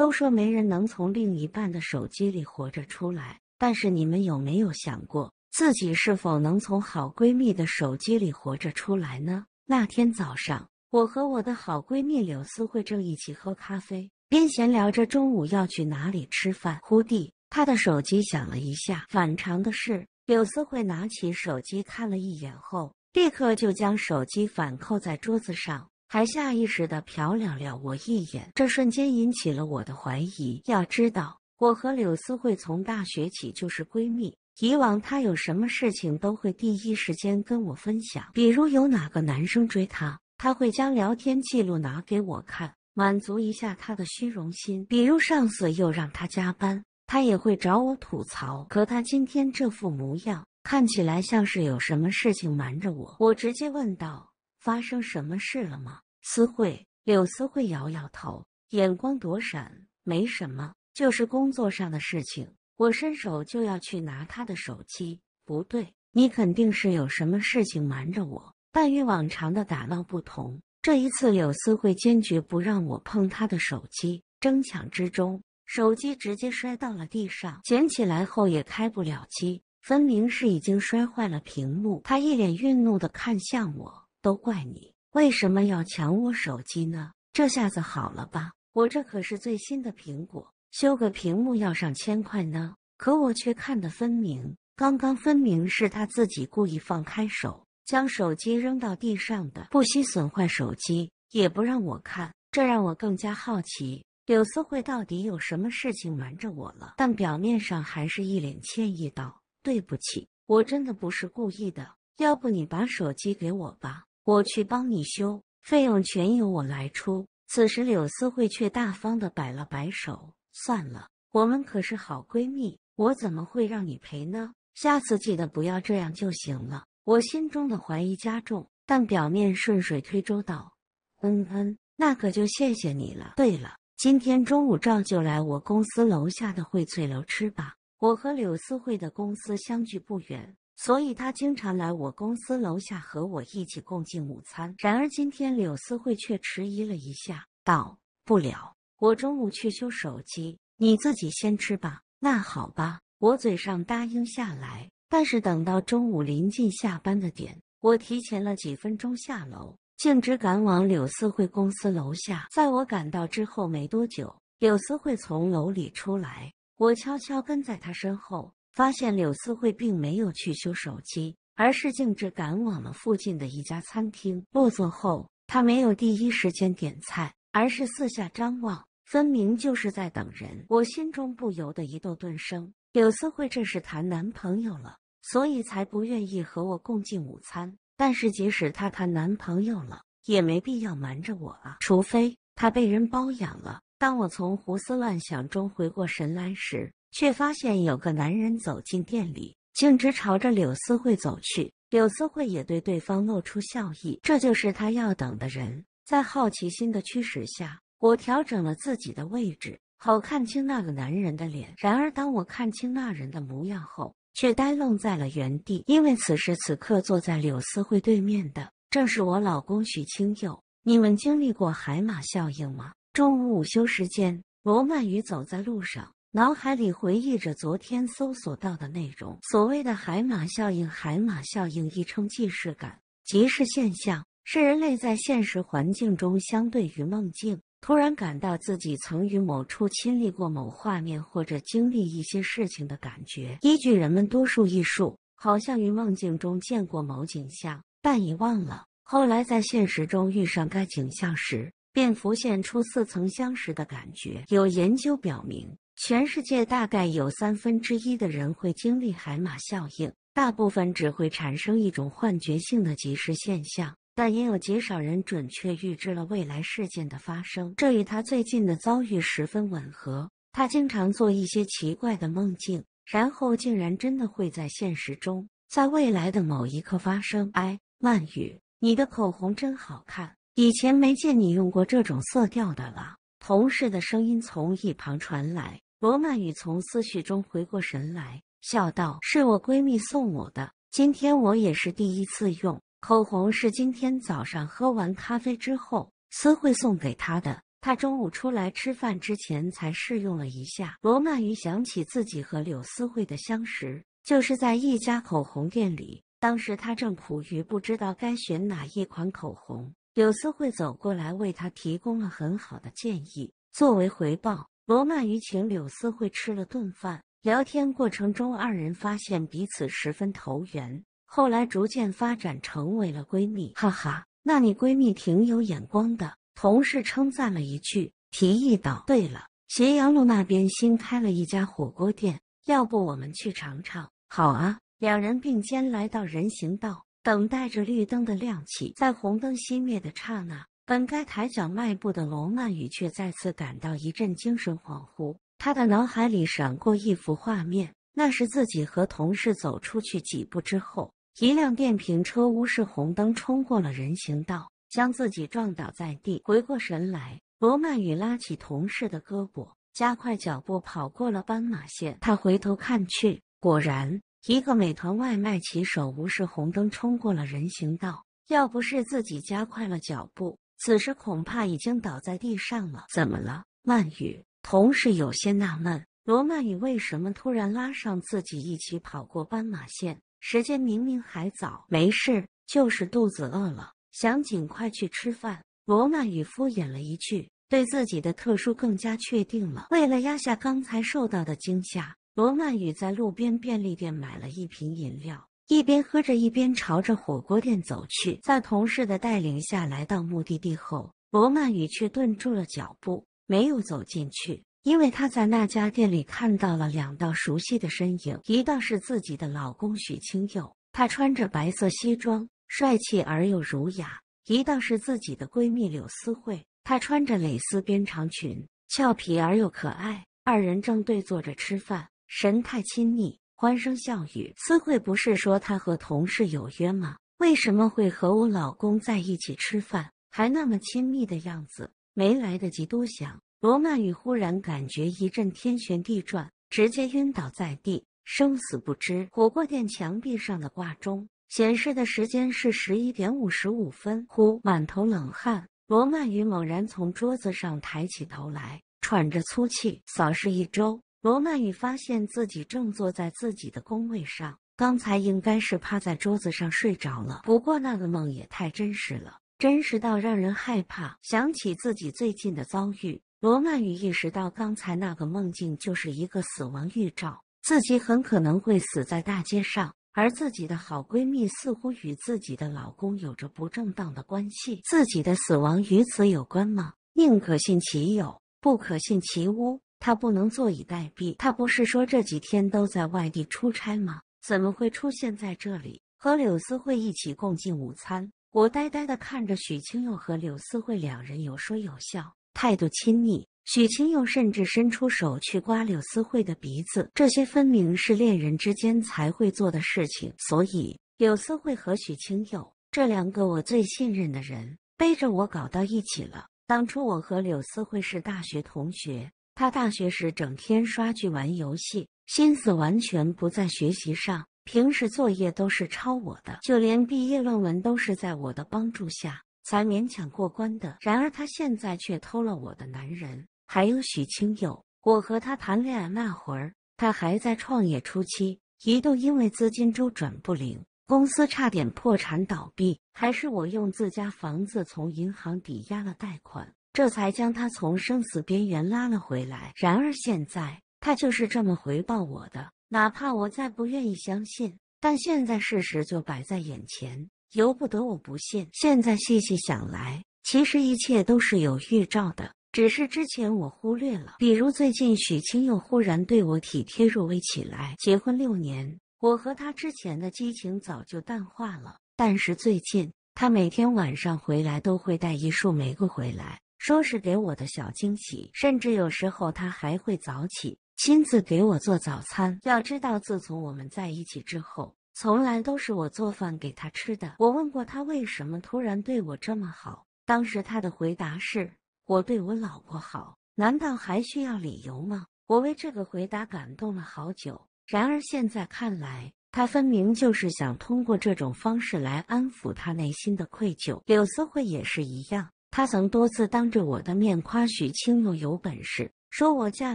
都说没人能从另一半的手机里活着出来，但是你们有没有想过自己是否能从好闺蜜的手机里活着出来呢？那天早上，我和我的好闺蜜柳思慧正一起喝咖啡，边闲聊着中午要去哪里吃饭，忽地，她的手机响了一下。反常的是，柳思慧拿起手机看了一眼后，立刻就将手机反扣在桌子上。还下意识的瞟了了我一眼，这瞬间引起了我的怀疑。要知道，我和柳思慧从大学起就是闺蜜，以往她有什么事情都会第一时间跟我分享，比如有哪个男生追她，她会将聊天记录拿给我看，满足一下她的虚荣心；比如上司又让她加班，她也会找我吐槽。可她今天这副模样，看起来像是有什么事情瞒着我。我直接问道。发生什么事了吗？思慧，柳思慧摇摇头，眼光躲闪，没什么，就是工作上的事情。我伸手就要去拿他的手机，不对，你肯定是有什么事情瞒着我。但与往常的打闹不同，这一次柳思慧坚决不让我碰他的手机。争抢之中，手机直接摔到了地上，捡起来后也开不了机，分明是已经摔坏了屏幕。他一脸愠怒地看向我。都怪你！为什么要抢我手机呢？这下子好了吧？我这可是最新的苹果，修个屏幕要上千块呢。可我却看得分明，刚刚分明是他自己故意放开手，将手机扔到地上的，不惜损坏手机，也不让我看。这让我更加好奇，柳思慧到底有什么事情瞒着我了？但表面上还是一脸歉意道：“对不起，我真的不是故意的。要不你把手机给我吧。”我去帮你修，费用全由我来出。此时柳思慧却大方的摆了摆手，算了，我们可是好闺蜜，我怎么会让你赔呢？下次记得不要这样就行了。我心中的怀疑加重，但表面顺水推舟道：“嗯嗯，那可就谢谢你了。对了，今天中午照旧来我公司楼下的荟萃楼吃吧，我和柳思慧的公司相距不远。”所以，他经常来我公司楼下和我一起共进午餐。然而，今天柳思慧却迟疑了一下，道：“不了，我中午去修手机，你自己先吃吧。”那好吧，我嘴上答应下来。但是，等到中午临近下班的点，我提前了几分钟下楼，径直赶往柳思慧公司楼下。在我赶到之后没多久，柳思慧从楼里出来，我悄悄跟在她身后。发现柳思慧并没有去修手机，而是径直赶往了附近的一家餐厅。落座后，她没有第一时间点菜，而是四下张望，分明就是在等人。我心中不由得一动顿生：柳思慧这是谈男朋友了，所以才不愿意和我共进午餐。但是，即使她谈男朋友了，也没必要瞒着我啊，除非她被人包养了。当我从胡思乱想中回过神来时，却发现有个男人走进店里，径直朝着柳思慧走去。柳思慧也对对方露出笑意，这就是他要等的人。在好奇心的驱使下，我调整了自己的位置，好看清那个男人的脸。然而，当我看清那人的模样后，却呆愣在了原地，因为此时此刻坐在柳思慧对面的，正是我老公许清佑。你们经历过海马效应吗？中午午休时间，罗曼雨走在路上。脑海里回忆着昨天搜索到的内容。所谓的海马效应，海马效应亦称“既视感”，即视现象是人类在现实环境中相对于梦境，突然感到自己曾与某处亲历过某画面或者经历一些事情的感觉。依据人们多数艺术，好像于梦境中见过某景象，但已忘了。后来在现实中遇上该景象时，便浮现出似曾相识的感觉。有研究表明。全世界大概有三分之一的人会经历海马效应，大部分只会产生一种幻觉性的即时现象，但也有极少人准确预知了未来事件的发生。这与他最近的遭遇十分吻合。他经常做一些奇怪的梦境，然后竟然真的会在现实中在未来的某一刻发生。哎，曼雨，你的口红真好看，以前没见你用过这种色调的了。同事的声音从一旁传来。罗曼语从思绪中回过神来，笑道：“是我闺蜜送我的，今天我也是第一次用。口红是今天早上喝完咖啡之后，思慧送给她的。她中午出来吃饭之前才试用了一下。”罗曼语想起自己和柳思慧的相识，就是在一家口红店里，当时她正苦于不知道该选哪一款口红，柳思慧走过来为她提供了很好的建议。作为回报。罗曼与情柳丝慧吃了顿饭，聊天过程中，二人发现彼此十分投缘，后来逐渐发展成为了闺蜜。哈哈，那你闺蜜挺有眼光的，同事称赞了一句，提议道：“对了，斜阳路那边新开了一家火锅店，要不我们去尝尝？”好啊，两人并肩来到人行道，等待着绿灯的亮起，在红灯熄灭的刹那。本该抬脚迈步的罗曼雨，却再次感到一阵精神恍惚。他的脑海里闪过一幅画面：那是自己和同事走出去几步之后，一辆电瓶车无视红灯冲过了人行道，将自己撞倒在地。回过神来，罗曼雨拉起同事的胳膊，加快脚步跑过了斑马线。他回头看去，果然，一个美团外卖骑手无视红灯冲过了人行道。要不是自己加快了脚步，此时恐怕已经倒在地上了。怎么了，曼雨？同事有些纳闷，罗曼雨为什么突然拉上自己一起跑过斑马线？时间明明还早，没事，就是肚子饿了，想尽快去吃饭。罗曼雨敷衍了一句，对自己的特殊更加确定了。为了压下刚才受到的惊吓，罗曼雨在路边便利店买了一瓶饮料。一边喝着，一边朝着火锅店走去。在同事的带领下，来到目的地后，罗曼雨却顿住了脚步，没有走进去，因为她在那家店里看到了两道熟悉的身影：一道是自己的老公许清佑，他穿着白色西装，帅气而又儒雅；一道是自己的闺蜜柳思慧，她穿着蕾丝边长裙，俏皮而又可爱。二人正对坐着吃饭，神态亲密。欢声笑语，思慧不是说她和同事有约吗？为什么会和我老公在一起吃饭，还那么亲密的样子？没来得及多想，罗曼雨忽然感觉一阵天旋地转，直接晕倒在地，生死不知。火锅店墙壁上的挂钟显示的时间是十一点五十五分。忽，满头冷汗，罗曼雨猛然从桌子上抬起头来，喘着粗气，扫视一周。罗曼雨发现自己正坐在自己的工位上，刚才应该是趴在桌子上睡着了。不过那个梦也太真实了，真实到让人害怕。想起自己最近的遭遇，罗曼雨意识到，刚才那个梦境就是一个死亡预兆，自己很可能会死在大街上。而自己的好闺蜜似乎与自己的老公有着不正当的关系，自己的死亡与此有关吗？宁可信其有，不可信其无。他不能坐以待毙。他不是说这几天都在外地出差吗？怎么会出现在这里和柳思慧一起共进午餐？我呆呆的看着许清佑和柳思慧两人有说有笑，态度亲密。许清佑甚至伸出手去刮柳思慧的鼻子，这些分明是恋人之间才会做的事情。所以，柳思慧和许清佑这两个我最信任的人，背着我搞到一起了。当初我和柳思慧是大学同学。他大学时整天刷剧玩游戏，心思完全不在学习上。平时作业都是抄我的，就连毕业论文都是在我的帮助下才勉强过关的。然而他现在却偷了我的男人，还有许清友。我和他谈恋爱那会儿，他还在创业初期，一度因为资金周转不灵，公司差点破产倒闭，还是我用自家房子从银行抵押了贷款。这才将他从生死边缘拉了回来。然而现在，他就是这么回报我的。哪怕我再不愿意相信，但现在事实就摆在眼前，由不得我不信。现在细细想来，其实一切都是有预兆的，只是之前我忽略了。比如最近，许清又忽然对我体贴入微起来。结婚六年，我和他之前的激情早就淡化了，但是最近，他每天晚上回来都会带一束玫瑰回来。说是给我的小惊喜，甚至有时候他还会早起，亲自给我做早餐。要知道，自从我们在一起之后，从来都是我做饭给他吃的。我问过他为什么突然对我这么好，当时他的回答是我对我老婆好，难道还需要理由吗？我为这个回答感动了好久。然而现在看来，他分明就是想通过这种方式来安抚他内心的愧疚。柳思慧也是一样。他曾多次当着我的面夸许清友有本事，说我嫁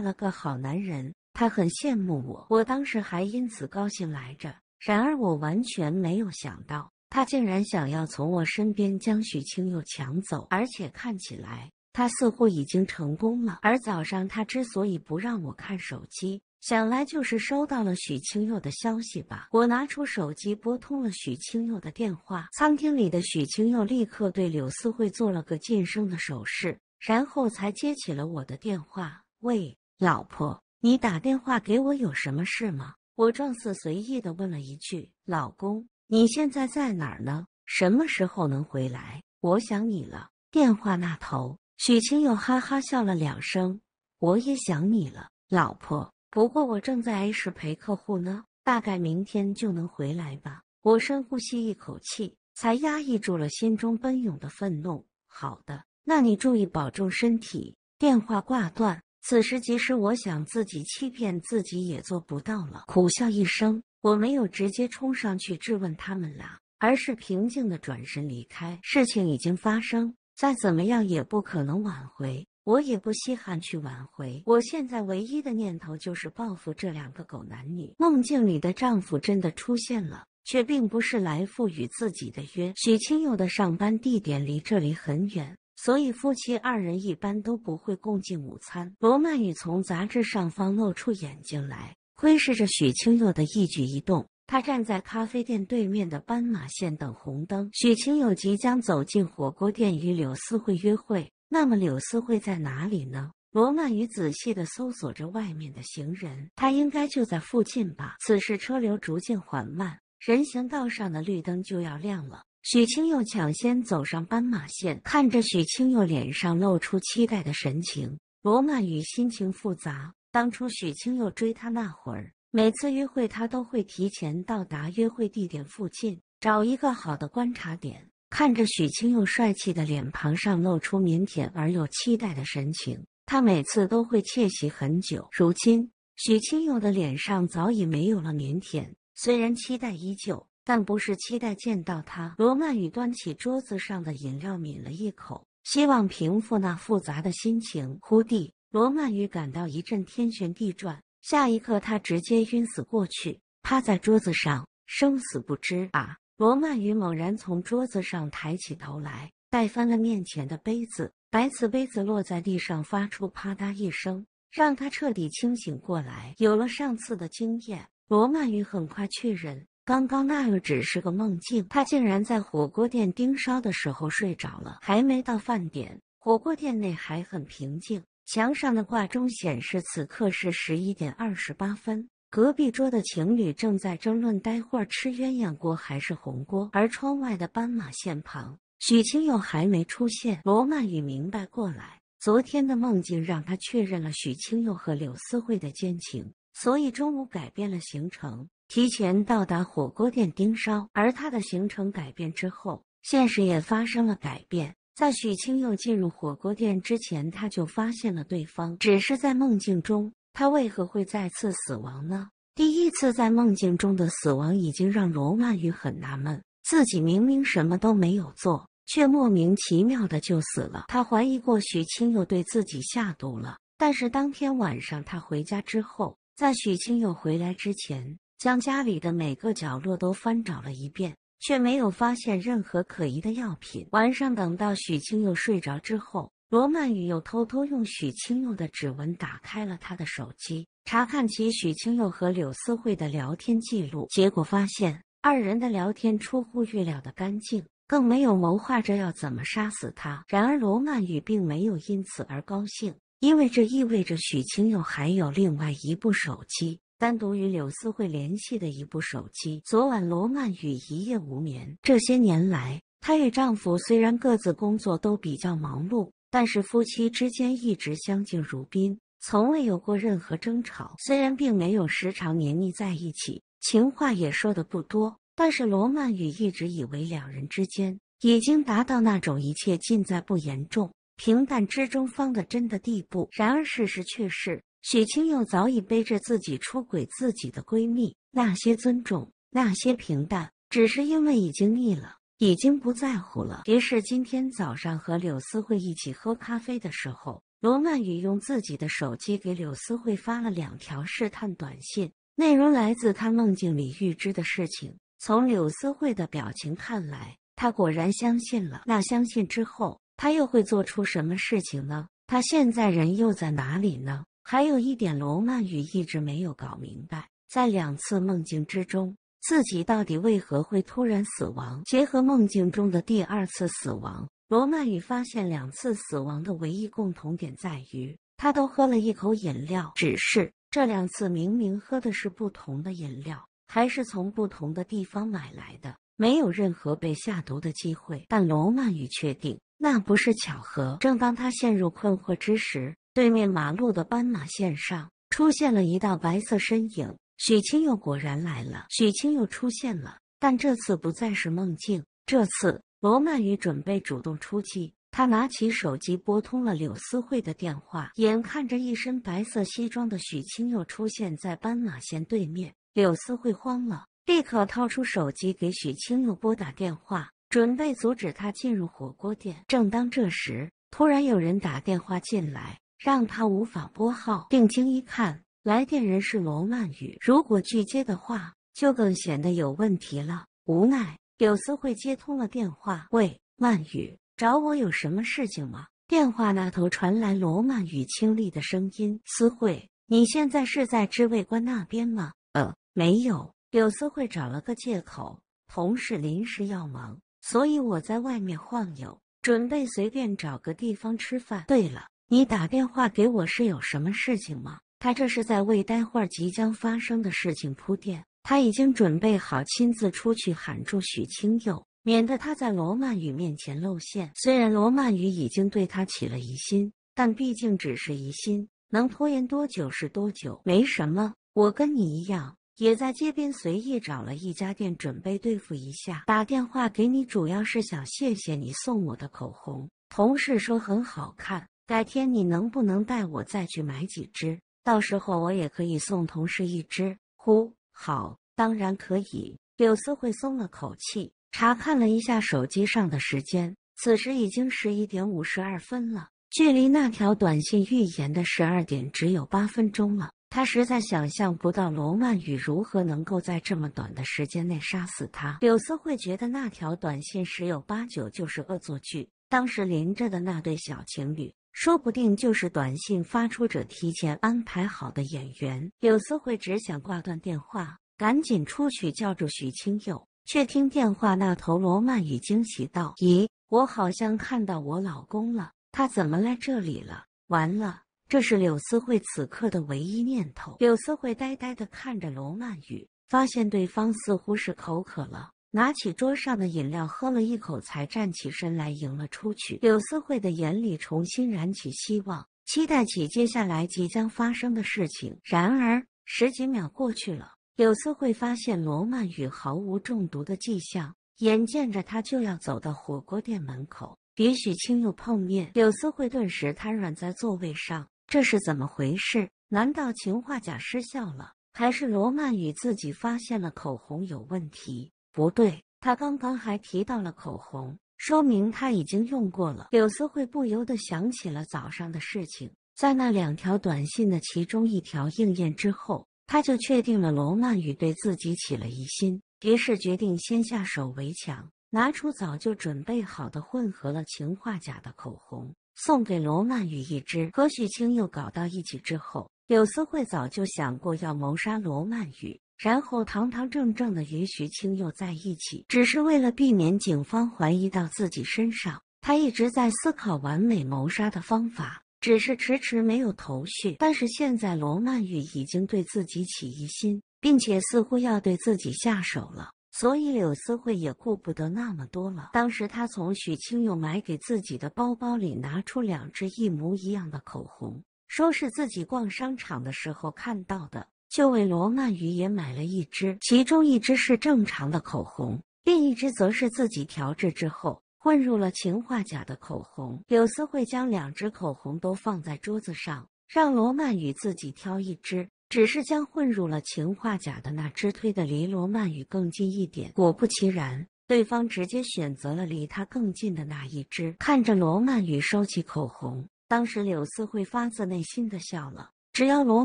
了个好男人，他很羡慕我。我当时还因此高兴来着。然而我完全没有想到，他竟然想要从我身边将许清友抢走，而且看起来他似乎已经成功了。而早上他之所以不让我看手机，想来就是收到了许清又的消息吧。我拿出手机拨通了许清又的电话。餐厅里的许清又立刻对柳思慧做了个噤声的手势，然后才接起了我的电话。喂，老婆，你打电话给我有什么事吗？我状似随意的问了一句。老公，你现在在哪儿呢？什么时候能回来？我想你了。电话那头，许清又哈哈笑了两声。我也想你了，老婆。不过我正在 A 市陪客户呢，大概明天就能回来吧。我深呼吸一口气，才压抑住了心中奔涌的愤怒。好的，那你注意保重身体。电话挂断。此时即使我想自己欺骗自己也做不到了，苦笑一声，我没有直接冲上去质问他们俩，而是平静的转身离开。事情已经发生，再怎么样也不可能挽回。我也不稀罕去挽回，我现在唯一的念头就是报复这两个狗男女。梦境里的丈夫真的出现了，却并不是来赴与自己的约。许清友的上班地点离这里很远，所以夫妻二人一般都不会共进午餐。罗曼语从杂志上方露出眼睛来，窥视着许清友的一举一动。他站在咖啡店对面的斑马线等红灯，许清友即将走进火锅店与柳思慧约会。那么柳丝会在哪里呢？罗曼雨仔细的搜索着外面的行人，他应该就在附近吧。此时车流逐渐缓慢，人行道上的绿灯就要亮了。许清又抢先走上斑马线，看着许清又脸上露出期待的神情，罗曼雨心情复杂。当初许清又追他那会儿，每次约会他都会提前到达约会地点附近，找一个好的观察点。看着许清佑帅气的脸庞上露出腼腆而又期待的神情，他每次都会窃喜很久。如今，许清佑的脸上早已没有了腼腆，虽然期待依旧，但不是期待见到他。罗曼雨端起桌子上的饮料抿了一口，希望平复那复杂的心情。忽地，罗曼雨感到一阵天旋地转，下一刻他直接晕死过去，趴在桌子上，生死不知啊。罗曼雨猛然从桌子上抬起头来，带翻了面前的杯子，白瓷杯子落在地上，发出啪嗒一声，让他彻底清醒过来。有了上次的经验，罗曼雨很快确认，刚刚那个只是个梦境。他竟然在火锅店盯梢的时候睡着了，还没到饭点，火锅店内还很平静，墙上的挂钟显示此刻是十一点二十八分。隔壁桌的情侣正在争论待会儿吃鸳鸯锅还是红锅，而窗外的斑马线旁，许清又还没出现。罗曼雨明白过来，昨天的梦境让他确认了许清又和柳思慧的奸情，所以中午改变了行程，提前到达火锅店盯梢。而他的行程改变之后，现实也发生了改变。在许清又进入火锅店之前，他就发现了对方，只是在梦境中。他为何会再次死亡呢？第一次在梦境中的死亡已经让罗曼玉很纳闷，自己明明什么都没有做，却莫名其妙的就死了。他怀疑过许清又对自己下毒了，但是当天晚上他回家之后，在许清又回来之前，将家里的每个角落都翻找了一遍，却没有发现任何可疑的药品。晚上等到许清又睡着之后。罗曼雨又偷偷用许清佑的指纹打开了他的手机，查看起许清佑和柳思慧的聊天记录，结果发现二人的聊天出乎预料的干净，更没有谋划着要怎么杀死他。然而罗曼雨并没有因此而高兴，因为这意味着许清佑还有另外一部手机，单独与柳思慧联系的一部手机。昨晚罗曼雨一夜无眠，这些年来她与丈夫虽然各自工作都比较忙碌。但是夫妻之间一直相敬如宾，从未有过任何争吵。虽然并没有时常黏腻在一起，情话也说的不多，但是罗曼雨一直以为两人之间已经达到那种一切尽在不言中、平淡之中方的真的地步。然而事实却是，许清又早已背着自己出轨自己的闺蜜。那些尊重，那些平淡，只是因为已经腻了。已经不在乎了。于是今天早上和柳思慧一起喝咖啡的时候，罗曼宇用自己的手机给柳思慧发了两条试探短信，内容来自他梦境里预知的事情。从柳思慧的表情看来，他果然相信了。那相信之后，他又会做出什么事情呢？他现在人又在哪里呢？还有一点，罗曼宇一直没有搞明白，在两次梦境之中。自己到底为何会突然死亡？结合梦境中的第二次死亡，罗曼与发现两次死亡的唯一共同点在于，他都喝了一口饮料，只是这两次明明喝的是不同的饮料，还是从不同的地方买来的，没有任何被下毒的机会。但罗曼与确定那不是巧合。正当他陷入困惑之时，对面马路的斑马线上出现了一道白色身影。许清又果然来了，许清又出现了，但这次不再是梦境。这次罗曼雨准备主动出击，他拿起手机拨通了柳思慧的电话。眼看着一身白色西装的许清又出现在斑马线对面，柳思慧慌了，立刻掏出手机给许清又拨打电话，准备阻止他进入火锅店。正当这时，突然有人打电话进来，让他无法拨号。定睛一看。来电人是罗曼宇，如果拒接的话，就更显得有问题了。无奈，柳思慧接通了电话。喂，曼宇，找我有什么事情吗？电话那头传来罗曼宇清丽的声音。思慧，你现在是在知味观那边吗？呃，没有。柳思慧找了个借口，同事临时要忙，所以我在外面晃悠，准备随便找个地方吃饭。对了，你打电话给我是有什么事情吗？他这是在为待会儿即将发生的事情铺垫。他已经准备好亲自出去喊住许清佑，免得他在罗曼宇面前露馅。虽然罗曼宇已经对他起了疑心，但毕竟只是疑心，能拖延多久是多久，没什么。我跟你一样，也在街边随意找了一家店，准备对付一下。打电话给你，主要是想谢谢你送我的口红，同事说很好看，改天你能不能带我再去买几支？到时候我也可以送同事一只。呼，好，当然可以。柳思慧松了口气，查看了一下手机上的时间，此时已经十一点五十二分了，距离那条短信预言的十二点只有八分钟了。他实在想象不到罗曼雨如何能够在这么短的时间内杀死他。柳思慧觉得那条短信十有八九就是恶作剧，当时连着的那对小情侣。说不定就是短信发出者提前安排好的演员。柳思慧只想挂断电话，赶紧出去叫住许清佑，却听电话那头罗曼语惊喜道：“咦，我好像看到我老公了，他怎么来这里了？完了，这是柳思慧此刻的唯一念头。”柳思慧呆呆地看着罗曼语，发现对方似乎是口渴了。拿起桌上的饮料喝了一口，才站起身来迎了出去。柳思慧的眼里重新燃起希望，期待起接下来即将发生的事情。然而，十几秒过去了，柳思慧发现罗曼宇毫无中毒的迹象，眼见着他就要走到火锅店门口，与许清又碰面，柳思慧顿时瘫软在座位上。这是怎么回事？难道氰化钾失效了，还是罗曼宇自己发现了口红有问题？不对，他刚刚还提到了口红，说明他已经用过了。柳思慧不由得想起了早上的事情，在那两条短信的其中一条应验之后，他就确定了罗曼宇对自己起了疑心。于是决定先下手为强，拿出早就准备好的混合了氰化钾的口红，送给罗曼宇一支。和许清又搞到一起之后，柳思慧早就想过要谋杀罗曼宇。然后堂堂正正的与许清又在一起，只是为了避免警方怀疑到自己身上。他一直在思考完美谋杀的方法，只是迟迟没有头绪。但是现在罗曼玉已经对自己起疑心，并且似乎要对自己下手了，所以柳思慧也顾不得那么多了。当时他从许清友买给自己的包包里拿出两只一模一样的口红，说是自己逛商场的时候看到的。就为罗曼宇也买了一支，其中一支是正常的口红，另一支则是自己调制之后混入了氰化钾的口红。柳思慧将两支口红都放在桌子上，让罗曼宇自己挑一支，只是将混入了氰化钾的那支推的离罗曼宇更近一点。果不其然，对方直接选择了离他更近的那一支。看着罗曼宇收起口红，当时柳思慧发自内心的笑了。只要罗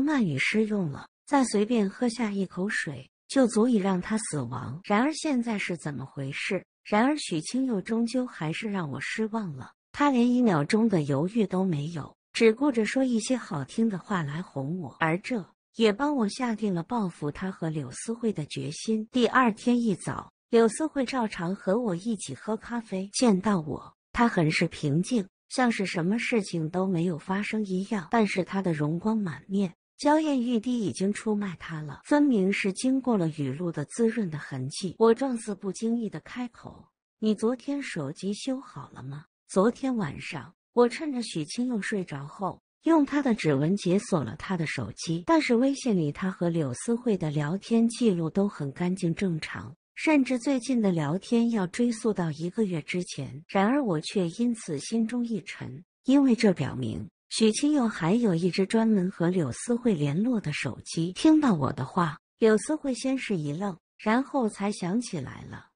曼宇试用了，再随便喝下一口水，就足以让他死亡。然而现在是怎么回事？然而许清又终究还是让我失望了。他连一秒钟的犹豫都没有，只顾着说一些好听的话来哄我，而这也帮我下定了报复他和柳思慧的决心。第二天一早，柳思慧照常和我一起喝咖啡。见到我，他很是平静，像是什么事情都没有发生一样。但是他的容光满面。娇艳欲滴已经出卖他了，分明是经过了雨露的滋润的痕迹。我状似不经意的开口：“你昨天手机修好了吗？”昨天晚上，我趁着许清又睡着后，用他的指纹解锁了他的手机。但是微信里他和柳思慧的聊天记录都很干净正常，甚至最近的聊天要追溯到一个月之前。然而我却因此心中一沉，因为这表明。许清又还有一只专门和柳思慧联络的手机。听到我的话，柳思慧先是一愣，然后才想起来了。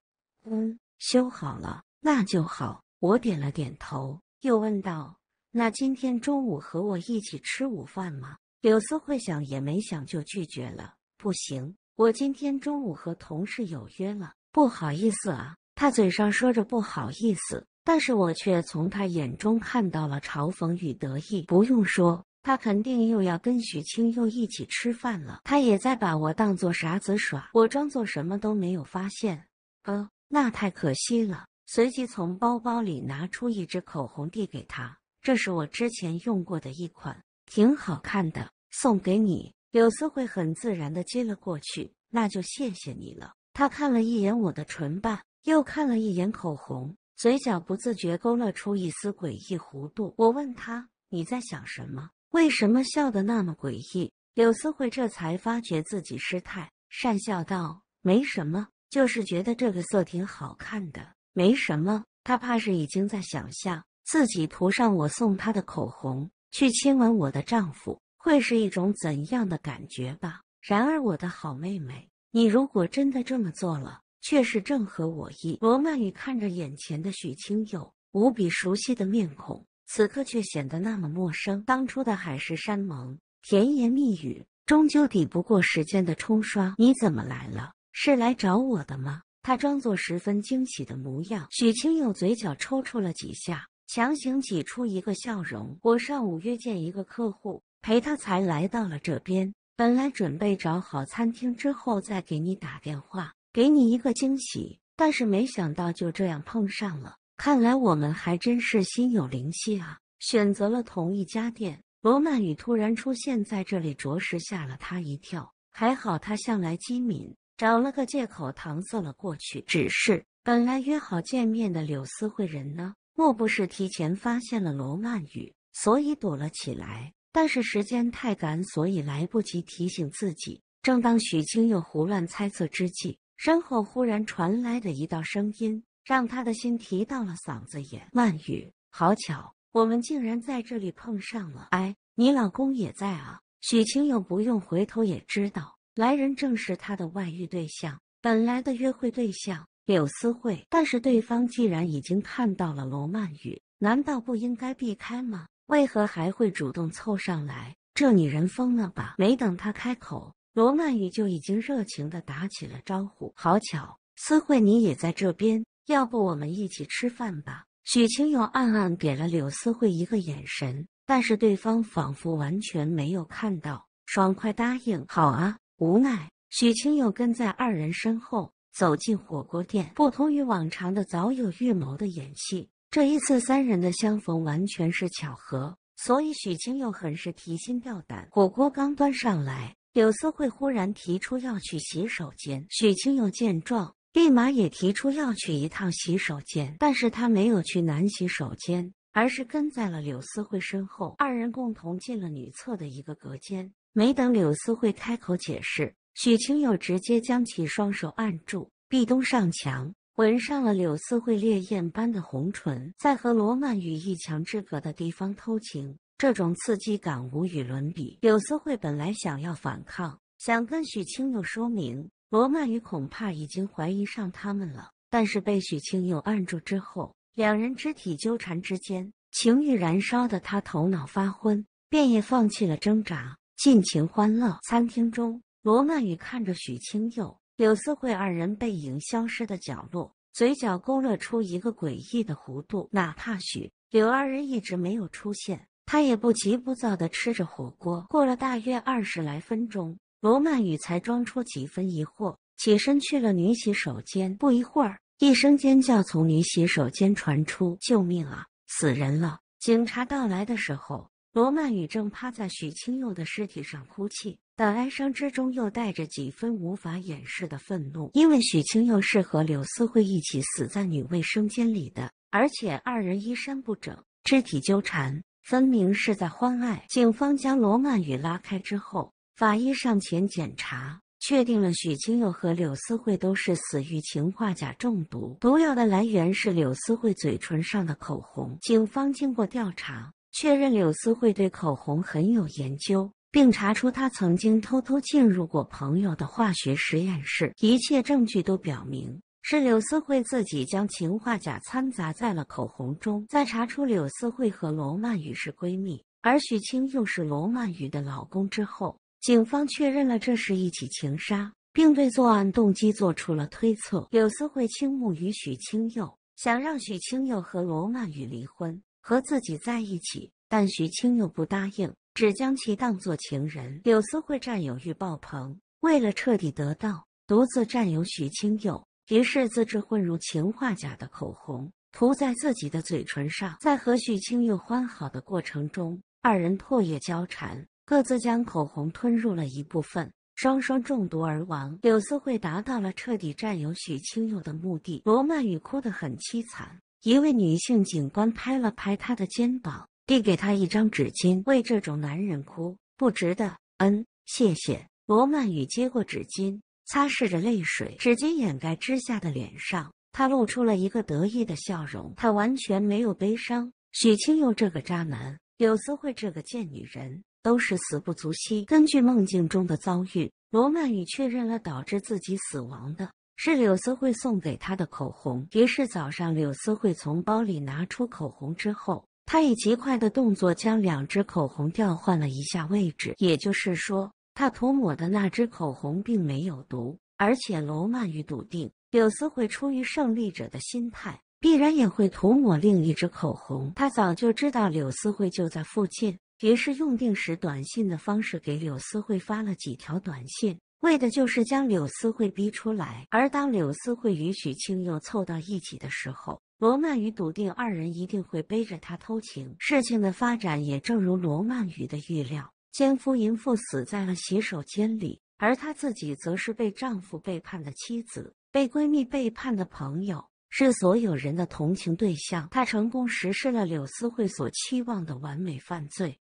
嗯，修好了，那就好。我点了点头，又问道：“那今天中午和我一起吃午饭吗？”柳思慧想也没想就拒绝了：“不行，我今天中午和同事有约了，不好意思啊。”他嘴上说着不好意思。但是我却从他眼中看到了嘲讽与得意。不用说，他肯定又要跟许清又一起吃饭了。他也在把我当做傻子耍。我装作什么都没有发现。呃，那太可惜了。随即从包包里拿出一支口红递给他，这是我之前用过的一款，挺好看的，送给你。柳思慧很自然的接了过去。那就谢谢你了。他看了一眼我的唇瓣，又看了一眼口红。嘴角不自觉勾勒出一丝诡异弧度，我问她：“你在想什么？为什么笑得那么诡异？”柳思慧这才发觉自己失态，讪笑道：“没什么，就是觉得这个色挺好看的，没什么。”她怕是已经在想象自己涂上我送她的口红，去亲吻我的丈夫，会是一种怎样的感觉吧？然而，我的好妹妹，你如果真的这么做了，却是正合我意。罗曼语看着眼前的许清友，无比熟悉的面孔，此刻却显得那么陌生。当初的海誓山盟、甜言蜜语，终究抵不过时间的冲刷。你怎么来了？是来找我的吗？他装作十分惊喜的模样。许清友嘴角抽搐了几下，强行挤出一个笑容。我上午约见一个客户，陪他才来到了这边。本来准备找好餐厅之后再给你打电话。给你一个惊喜，但是没想到就这样碰上了。看来我们还真是心有灵犀啊，选择了同一家店。罗曼语突然出现在这里，着实吓了他一跳。还好他向来机敏，找了个借口搪塞了过去。只是本来约好见面的柳思慧人呢？莫不是提前发现了罗曼语，所以躲了起来？但是时间太赶，所以来不及提醒自己。正当许清又胡乱猜测之际，身后忽然传来的一道声音，让他的心提到了嗓子眼。曼雨，好巧，我们竟然在这里碰上了。哎，你老公也在啊！许清友不用回头也知道，来人正是他的外遇对象，本来的约会对象柳思慧。但是对方既然已经看到了罗曼雨，难道不应该避开吗？为何还会主动凑上来？这女人疯了吧！没等他开口。罗曼语就已经热情的打起了招呼。好巧，思慧你也在这边，要不我们一起吃饭吧？许清友暗暗给了柳思慧一个眼神，但是对方仿佛完全没有看到，爽快答应：“好啊。”无奈，许清又跟在二人身后走进火锅店。不同于往常的早有预谋的演戏，这一次三人的相逢完全是巧合，所以许清又很是提心吊胆。火锅刚端上来。柳思慧忽然提出要去洗手间，许清友见状，立马也提出要去一趟洗手间。但是他没有去男洗手间，而是跟在了柳思慧身后，二人共同进了女厕的一个隔间。没等柳思慧开口解释，许清友直接将其双手按住，壁咚上墙，吻上了柳思慧烈焰般的红唇，在和罗曼与一墙之隔的地方偷情。这种刺激感无与伦比。柳思慧本来想要反抗，想跟许清又说明罗曼宇恐怕已经怀疑上他们了，但是被许清又按住之后，两人肢体纠缠之间，情欲燃烧的他头脑发昏，便也放弃了挣扎，尽情欢乐。餐厅中，罗曼宇看着许清又、柳思慧二人背影消失的角落，嘴角勾勒出一个诡异的弧度。哪怕许柳二人一直没有出现。他也不急不躁地吃着火锅，过了大约二十来分钟，罗曼雨才装出几分疑惑，起身去了女洗手间。不一会儿，一声尖叫从女洗手间传出：“救命啊！死人了！”警察到来的时候，罗曼雨正趴在许清佑的尸体上哭泣，但哀伤之中又带着几分无法掩饰的愤怒，因为许清佑是和柳思慧一起死在女卫生间里的，而且二人衣衫不整，肢体纠缠。分明是在欢爱。警方将罗曼语拉开之后，法医上前检查，确定了许清友和柳思慧都是死于氰化钾中毒。毒药的来源是柳思慧嘴唇上的口红。警方经过调查，确认柳思慧对口红很有研究，并查出她曾经偷偷进入过朋友的化学实验室。一切证据都表明。是柳思慧自己将氰化钾掺杂在了口红中。在查出柳思慧和罗曼宇是闺蜜，而许清又是罗曼宇的老公之后，警方确认了这是一起情杀，并对作案动机做出了推测。柳思慧倾慕于许清佑，想让许清佑和罗曼宇离婚，和自己在一起，但许清佑不答应，只将其当作情人。柳思慧占有欲爆棚，为了彻底得到，独自占有许清佑。于是自制混入氰化钾的口红涂在自己的嘴唇上，在和许清友欢好的过程中，二人唾液交缠，各自将口红吞入了一部分，双双中毒而亡。柳思慧达到了彻底占有许清友的目的。罗曼雨哭得很凄惨，一位女性警官拍了拍他的肩膀，递给他一张纸巾：“为这种男人哭不值得。”嗯，谢谢。罗曼雨接过纸巾。擦拭着泪水，纸巾掩盖之下的脸上，他露出了一个得意的笑容。他完全没有悲伤。许清佑这个渣男，柳思慧这个贱女人，都是死不足惜。根据梦境中的遭遇，罗曼雨确认了导致自己死亡的是柳思慧送给他的口红。于是早上，柳思慧从包里拿出口红之后，她以极快的动作将两支口红调换了一下位置。也就是说。他涂抹的那支口红并没有毒，而且罗曼语笃定柳思慧出于胜利者的心态，必然也会涂抹另一支口红。他早就知道柳思慧就在附近，于是用定时短信的方式给柳思慧发了几条短信，为的就是将柳思慧逼出来。而当柳思慧与许清又凑到一起的时候，罗曼语笃定二人一定会背着她偷情。事情的发展也正如罗曼语的预料。奸夫淫妇死在了洗手间里，而她自己则是被丈夫背叛的妻子，被闺蜜背叛的朋友，是所有人的同情对象。她成功实施了柳思慧所期望的完美犯罪。